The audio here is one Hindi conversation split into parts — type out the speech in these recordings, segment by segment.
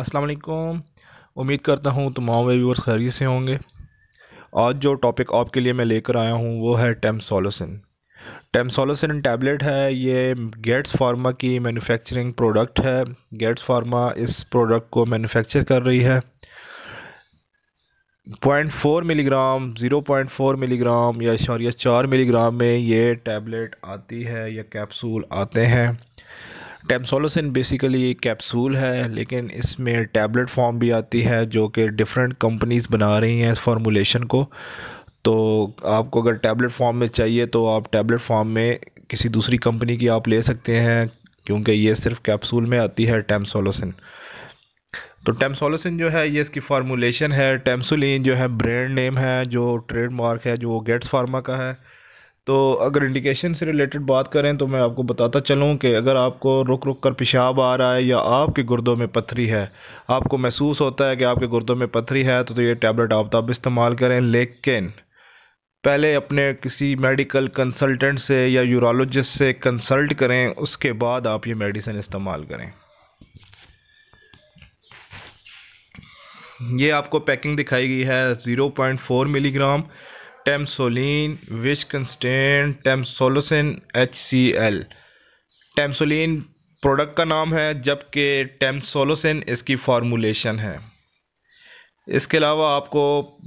अस्सलाम वालेकुम उम्मीद करता हूँ तमाम व्यूअर्स खैरियत से होंगे आज जो टॉपिक आपके लिए मैं लेकर आया हूँ वो है टेम्सोलोसिन टेम्सोलोसिन टैबलेट है ये गेट्स फार्मा की मैन्युफैक्चरिंग प्रोडक्ट है गेट्स फार्मा इस प्रोडक्ट को मैन्युफैक्चर कर रही है point four milligram zero point four milligram या इशारिया चार मिलीग्राम में ये टैबलेट आती है या कैप्सूल आते हैं टेम्सोलोसिन बेसिकली एक कैप्सूल है लेकिन इसमें टैबलेट फॉर्म भी आती है जो कि डिफरेंट कंपनीज बना रही हैं इस फार्मूलेशन को तो आपको अगर टैबलेट फॉर्म में चाहिए तो आप टैबलेट फॉर्म में किसी दूसरी कंपनी की आप ले सकते हैं क्योंकि ये सिर्फ कैप्सूल में आती है टेम्सोलोसिन तो टेम्सोलोसिन जो है ये इसकी फार्मूलेशन है टेम्सोलिन जो है ब्रांड नेम है जो ट्रेडमार्क है जो गेट्स फार्मा का है तो अगर इंडिकेशन से रिलेटेड बात करें तो मैं आपको बताता चलूँ कि अगर आपको रुक रुक कर पेशाब आ रहा है या आपके गुर्दों में पथरी है आपको महसूस होता है कि आपके गुर्दों में पथरी है तो, तो ये टैबलेट आप तब इस्तेमाल करें लेकिन पहले अपने किसी मेडिकल कंसल्टेंट से या यूरोलॉजिस्ट से कंसल्ट करें उसके बाद आप ये मेडिसिन इस्तेमाल करें ये आपको पैकिंग दिखाई गई है zero point four milligram tamsulosin विश कंस्टेन tamsulosin H C L tamsulosin product का नाम है जबकि टेम्सोलोसिन इसकी फार्मूलेशन है इसके अलावा आपको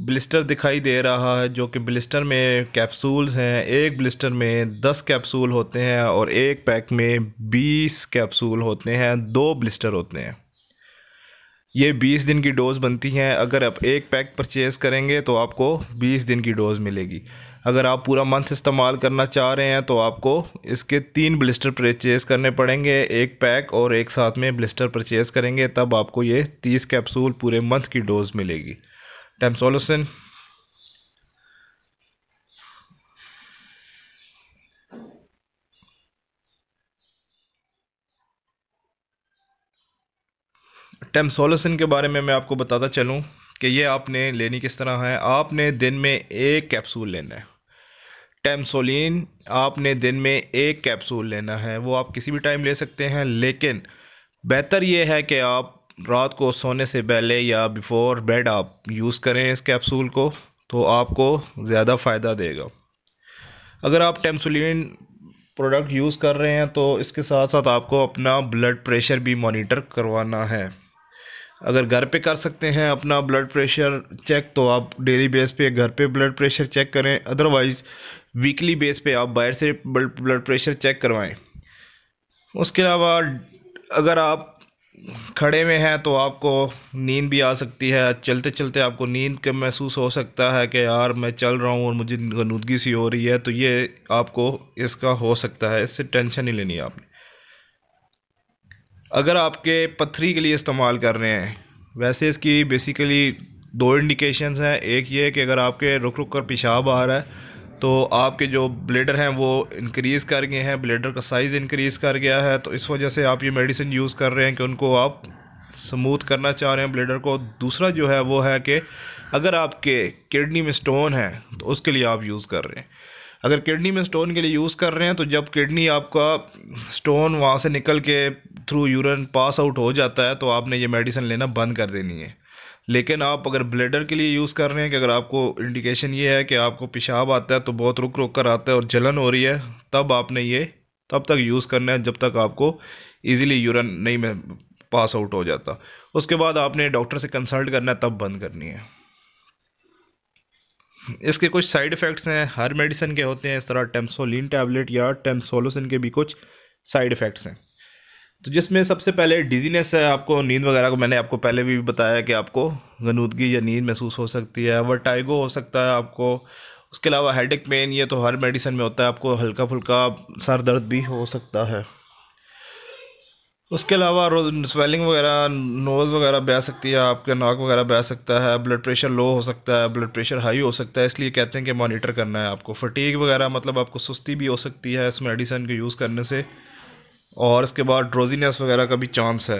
ब्लिस्टर दिखाई दे रहा है जो कि ब्लिस्टर में कैप्सूल्स हैं एक ब्लिस्टर में दस कैप्सूल होते हैं और एक पैक में बीस कैप्सूल होते हैं दो ब्लिस्टर होते हैं ये 20 दिन की डोज़ बनती हैं अगर आप एक पैक परचेज़ करेंगे तो आपको 20 दिन की डोज़ मिलेगी अगर आप पूरा मंथ इस्तेमाल करना चाह रहे हैं तो आपको इसके तीन ब्लिस्टर परचेज़ करने पड़ेंगे एक पैक और एक साथ में ब्लिस्टर परचेज़ करेंगे तब आपको ये 30 कैप्सूल पूरे मंथ की डोज़ मिलेगी टेम्सोलोसिन टेम्सोलोसिन के बारे में मैं आपको बताता चलूँ कि ये आपने लेनी किस तरह है आपने दिन में एक कैप्सूल लेना है टेम्सोलिन आपने दिन में एक कैप्सूल लेना है वो आप किसी भी टाइम ले सकते हैं लेकिन बेहतर ये है कि आप रात को सोने से पहले या बिफोर बेड आप यूज़ करें इस कैप्सूल को तो आपको ज़्यादा फ़ायदा देगा अगर आप टेम्सोलिन प्रोडक्ट यूज़ कर रहे हैं तो इसके साथ साथ आपको अपना ब्लड प्रेशर भी मॉनिटर करवाना है अगर घर पे कर सकते हैं अपना ब्लड प्रेशर चेक तो आप डेली बेस पे घर पे ब्लड प्रेशर चेक करें अदरवाइज़ वीकली बेस पे आप बाहर से ब्लड प्रेशर चेक करवाएं उसके अलावा अगर आप खड़े में हैं तो आपको नींद भी आ सकती है चलते चलते आपको नींद का महसूस हो सकता है कि यार मैं चल रहा हूँ और मुझे गनूदगी सी हो रही है तो ये आपको इसका हो सकता है इससे टेंशन नहीं लेनी है आपने अगर आपके पत्थरी के लिए इस्तेमाल कर रहे हैं वैसे इसकी बेसिकली दो इंडिकेशंस हैं एक ये कि अगर आपके रुक रुक कर पेशाब आ रहा है तो आपके जो ब्लेडर हैं वो इंक्रीज़ कर गए हैं ब्लेडर का साइज़ इंक्रीज़ कर गया है तो इस वजह से आप ये मेडिसिन यूज़ कर रहे हैं कि उनको आप स्मूथ करना चाह रहे हैं ब्लेडर को दूसरा जो है वो है कि अगर आपके किडनी में स्टोन है तो उसके लिए आप यूज़ कर रहे हैं अगर किडनी में स्टोन के लिए यूज़ कर रहे हैं तो जब किडनी आपका स्टोन वहाँ से निकल के थ्रू यूरन पास आउट हो जाता है तो आपने ये मेडिसिन लेना बंद कर देनी है लेकिन आप अगर ब्लेडर के लिए यूज़ कर रहे हैं कि अगर आपको इंडिकेशन ये है कि आपको पेशाब आता है तो बहुत रुक रुक कर आता है और जलन हो रही है तब आपने ये तब तक यूज़ करना है जब तक आपको ईजिली यूरन नहीं में पास आउट हो जाता उसके बाद आपने डॉक्टर से कंसल्ट करना है तब बंद करनी है इसके कुछ साइड इफ़ेक्ट्स हैं हर मेडिसिन के होते हैं इस तरह टेम्सोलिन टैबलेट या टेम्सोलोसिन के भी कुछ साइड इफ़ेक्ट्स हैं तो जिसमें सबसे पहले डिजीनेस है आपको नींद वगैरह को मैंने आपको पहले भी बताया कि आपको गनूदगी या नींद महसूस हो सकती है वर्टाइगो हो सकता है आपको उसके अलावा हेडेक पेन ये तो हर मेडिसिन में होता है आपको हल्का फुल्का सर दर्द भी हो सकता है उसके अलावा रोज स्वेलिंग वगैरह नोज़ वगैरह बह सकती है आपके नाक वगैरह बह सकता है ब्लड प्रेशर लो हो सकता है ब्लड प्रेशर हाई हो सकता है इसलिए कहते हैं कि मॉनिटर करना है आपको फटीक वगैरह मतलब आपको सुस्ती भी हो सकती है इस मेडिसिन के यूज़ करने से और इसके बाद ड्रोजीनेस वगैरह का भी चांस है